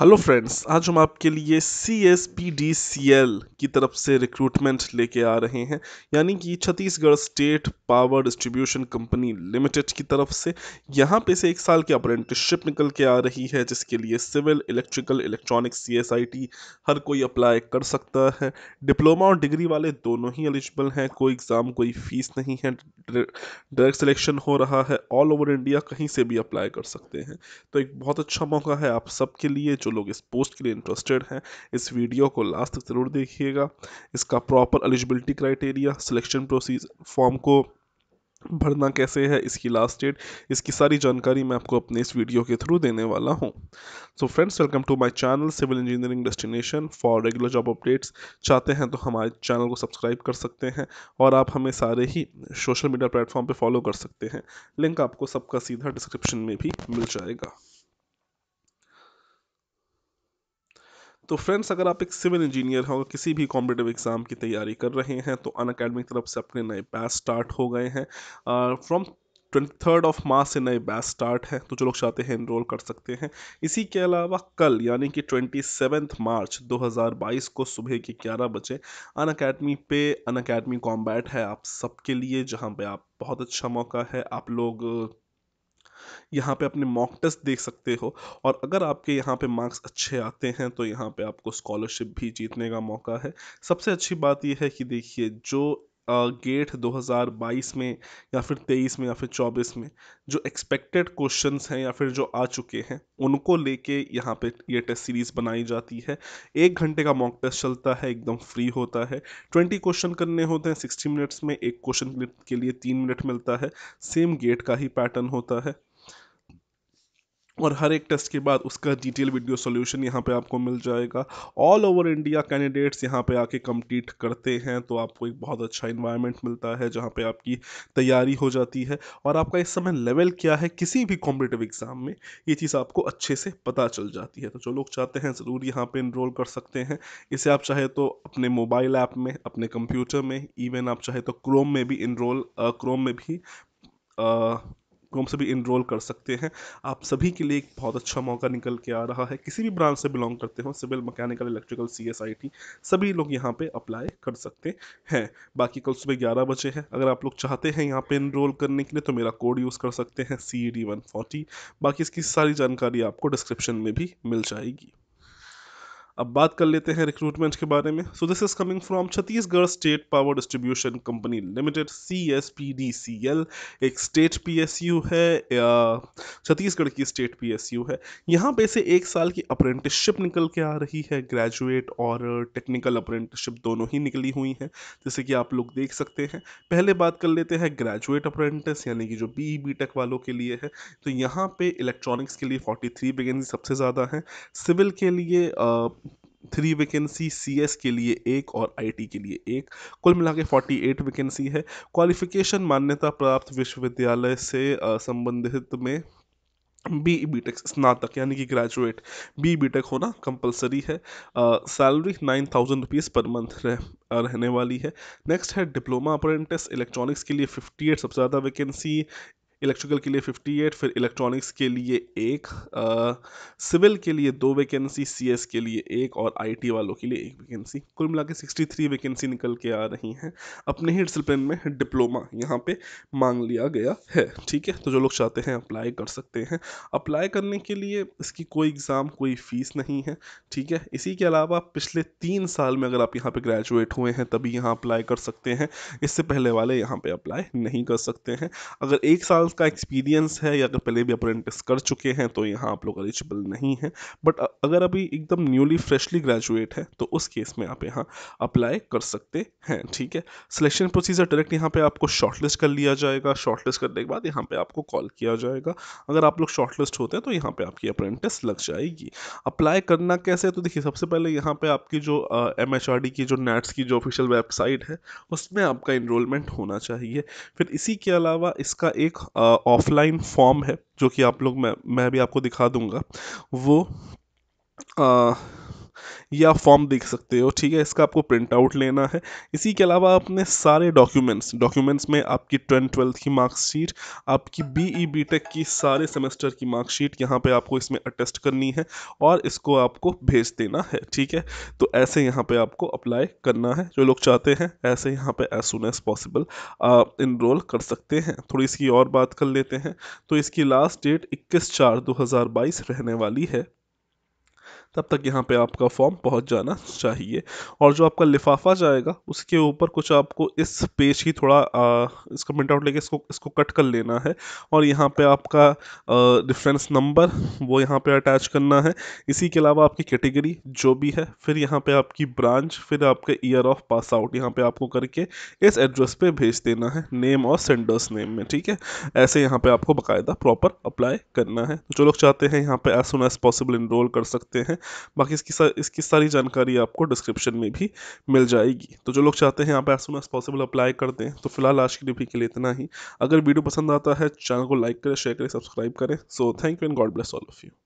hello friends आज हम आपके लिए C S P D C L की तरफ से रिक्रूटमेंट लेके आ रहे हैं यानी कि Chhattisgarh state power distribution company limited की तरफ से यहाँ पे से एक साल की अप्रेंटिसशिप निकल के आ रही है जिसके लिए civil electrical electronics C S I T हर कोई अप्लाई कर सकता है डिप्लोमा और डिग्री वाले दोनों ही एलिजिबल हैं कोई एग्ज़ाम कोई फीस नहीं है डायरेक्ट सिलेक्शन हो रहा है ऑल ओवर इंडिया कहीं से भी अप्लाई कर सकते हैं तो एक बहुत अच्छा मौका है आप सबके लिए जो लोग इस पोस्ट के लिए इंटरेस्टेड हैं इस वीडियो को लास्ट तक ज़रूर देखिएगा इसका proper eligibility criteria selection procedure form को भरना कैसे है इसकी लास्ट डेट इसकी सारी जानकारी मैं आपको अपने इस वीडियो के थ्रू देने वाला हूँ so friends welcome to my channel civil engineering destination for regular job updates चाहते हैं तो हमारे चैनल को सब्सक्राइब कर सकते हैं और आप हमें सारे ही सोशल मीडिया प्लेटफॉर्म पर फॉलो कर सकते हैं लिंक आपको सबका सीधा डिस्क्रिप्शन में भी मिल जाएगा तो फ्रेंड्स अगर आप एक सिविल इंजीनियर हो किसी भी कॉम्पिटेटिव एग्ज़ाम की तैयारी कर रहे हैं तो अन अकेडमी की तरफ से अपने नए बैच स्टार्ट हो गए हैं from twenty third of March से नए बैच स्टार्ट हैं तो जो लोग चाहते हैं इनरोल कर सकते हैं इसी के अलावा कल यानी कि ट्वेंटी सेवन्थ मार्च 2022 को सुबह के ग्यारह बजे अन अकेडमी पे अन अकेडमी कॉम्बैट है आप सबके लिए जहाँ पे आप बहुत अच्छा मौका है आप लोग यहाँ पे अपने मॉक टेस्ट देख सकते हो और अगर आपके यहाँ पे मार्क्स अच्छे आते हैं तो यहाँ पे आपको स्कॉलरशिप भी जीतने का मौका है सबसे अच्छी बात यह है कि देखिए जो गेट 2022 में या फिर 23 में या फिर 24 में जो एक्सपेक्टेड क्वेश्चंस हैं या फिर जो आ चुके हैं उनको लेके यहाँ पे ये टेस्ट सीरीज़ बनाई जाती है एक घंटे का मॉक टेस्ट चलता है एकदम फ्री होता है 20 क्वेश्चन करने होते हैं 60 मिनट्स में एक क्वेश्चन के लिए तीन मिनट मिलता है सेम गेट का ही पैटर्न होता है और हर एक टेस्ट के बाद उसका डिटेल वीडियो सॉल्यूशन यहाँ पे आपको मिल जाएगा ऑल ओवर इंडिया कैंडिडेट्स यहाँ पे आके कम्पीट करते हैं तो आपको एक बहुत अच्छा इन्वायरमेंट मिलता है जहाँ पे आपकी तैयारी हो जाती है और आपका इस समय लेवल क्या है किसी भी कॉम्पिटेटिव एग्ज़ाम में ये चीज़ आपको अच्छे से पता चल जाती है तो जो लोग चाहते हैं ज़रूर यहाँ पर इनरोल कर सकते हैं इसे आप चाहे तो अपने मोबाइल ऐप में अपने कंप्यूटर में इवन आप चाहे तो क्रोम में भी इनरोल क्रोम में भी आ, को हम सभी इनरोल कर सकते हैं आप सभी के लिए एक बहुत अच्छा मौका निकल के आ रहा है किसी भी ब्रांच से बिलोंग करते हो civil mechanical electrical C S I T सभी लोग यहाँ पे अप्लाई कर सकते हैं बाकी कल सुबह ग्यारह बजे हैं अगर आप लोग चाहते हैं यहाँ पे इनरोल करने के लिए तो मेरा कोड यूज़ कर सकते हैं C E D one forty बाकी इसकी सारी जानकारी आपको डिस्क्रिप्शन में भी मिल जाएगी अब बात कर लेते हैं रिक्रूटमेंट के बारे में so this is coming from Chhattisgarh state power distribution company limited C S P D C L एक स्टेट पी एस यू है छत्तीसगढ़ की स्टेट पी एस यू है यहाँ पे से एक साल की अप्रेंटिसशिप निकल के आ रही है ग्रेजुएट और टेक्निकल अप्रेंटिसशिप दोनों ही निकली हुई हैं जैसे कि आप लोग देख सकते हैं पहले बात कर लेते हैं ग्रेजुएट अप्रेंटिस यानी कि जो बी बी टेक वालों के लिए है तो यहाँ पे इलेक्ट्रॉनिक्स के लिए फोर्टी थ्री सबसे ज़्यादा हैं सिविल के लिए uh, थ्री वैकेंसी एस के लिए एक और टी के लिए एक कुल मिला के फोर्टी एट वैकेंसी है क्वालिफिकेशन मान्यता प्राप्त विश्वविद्यालय से संबंधित में बी बी टेक स्नातक यानी कि ग्रेजुएट बी बी टेक होना कंपलसरी है salary nine thousand rupees per month रह, रहने वाली है नेक्स्ट है डिप्लोमा अप्रेंटिस इलेक्ट्रॉनिक्स के लिए फिफ्टी एट सबसे ज़्यादा वैकेंसी इलेक्ट्रिकल के लिए 58 फिर इलेक्ट्रॉनिक्स के लिए एक सिविल के लिए दो वैकेंसी सीएस के लिए एक और आईटी वालों के लिए एक वैकेंसी कुल मिला के सिक्सटी वैकेंसी निकल के आ रही हैं अपने ही डिसिप्लिन में डिप्लोमा यहाँ पे मांग लिया गया है ठीक है तो जो लोग चाहते हैं अप्लाई कर सकते हैं अप्लाई करने के लिए इसकी कोई एग्ज़ाम कोई फ़ीस नहीं है ठीक है इसी के अलावा पिछले तीन साल में अगर आप यहाँ पर ग्रेजुएट हुए हैं तभी यहाँ अप्लाई कर सकते हैं इससे पहले वाले यहाँ पर अप्लाई नहीं कर सकते हैं अगर एक साल साल का एक्सपीरियंस है या अगर पहले भी अप्रेंटिस कर चुके हैं तो यहाँ आप लोग एलिजिबल नहीं हैं बट अगर अभी एकदम न्यूली फ्रेशली ग्रेजुएट है तो उस केस में आप यहाँ अप्लाई कर सकते हैं ठीक है सिलेक्शन प्रोसीजर डायरेक्ट यहाँ पे आपको शॉर्टलिस्ट कर लिया जाएगा शॉर्टलिस्ट करने के बाद यहाँ पे आपको कॉल किया जाएगा अगर आप लोग शॉर्टलिस्ट होते हैं तो यहाँ पे आपकी अप्रेंटिस लग जाएगी अप्लाई करना कैसे तो देखिए सबसे पहले यहाँ पे आपकी जो एम एच आर डी की जो नेट्स की जो ऑफिशियल वेबसाइट है उसमें आपका इनरोलमेंट होना चाहिए फिर इसी के अलावा इसका एक ऑफलाइन फॉर्म है जो कि आप लोग मैं मैं भी आपको दिखा दूँगा वो ये आप फॉर्म देख सकते हो ठीक है इसका आपको प्रिंट आउट लेना है इसी के अलावा अपने सारे डॉक्यूमेंट्स डॉक्यूमेंट्स में आपकी टेंथ ट्वेल्थ की मार्कशीट आपकी बी ई बी टेक की सारे सेमेस्टर की मार्कशीट यहाँ पर आपको इसमें अटेस्ट करनी है और इसको आपको भेज देना है ठीक है तो ऐसे यहाँ पर आपको अप्लाई करना है जो लोग चाहते हैं ऐसे यहाँ पर as soon as possible enrol कर सकते हैं थोड़ी इसकी और बात कर लेते हैं तो इसकी लास्ट डेट 21 चार 2022 रहने वाली है तब तक यहाँ पे आपका फॉर्म पहुँच जाना चाहिए और जो आपका लिफाफा जाएगा उसके ऊपर कुछ आपको इस पेज की थोड़ा आ, इसको प्रिंट आउट लेके इसको इसको कट कर लेना है और यहाँ पे आपका रेफरेंस नंबर वो यहाँ पे अटैच करना है इसी के अलावा आपकी कैटेगरी जो भी है फिर यहाँ पे आपकी ब्रांच फिर आपके ईयर ऑफ पास आउट यहाँ पर आपको करके इस एड्रेस पे भेज देना है नेम और सेंडर्स नेम में ठीक है ऐसे यहाँ पर आपको बाकायदा प्रॉपर अप्लाई करना है तो जो लोग चाहते हैं यहाँ पर as soon as possible enrol कर सकते हैं बाकी इसकी सा, इसकी सारी जानकारी आपको डिस्क्रिप्शन में भी मिल जाएगी तो जो लोग चाहते हैं यहाँ as soon as possible apply कर दें तो फिलहाल आज की डिपी के लिए इतना ही अगर वीडियो पसंद आता है चैनल को लाइक करें शेयर करें सब्सक्राइब करें so thank you and God bless all of you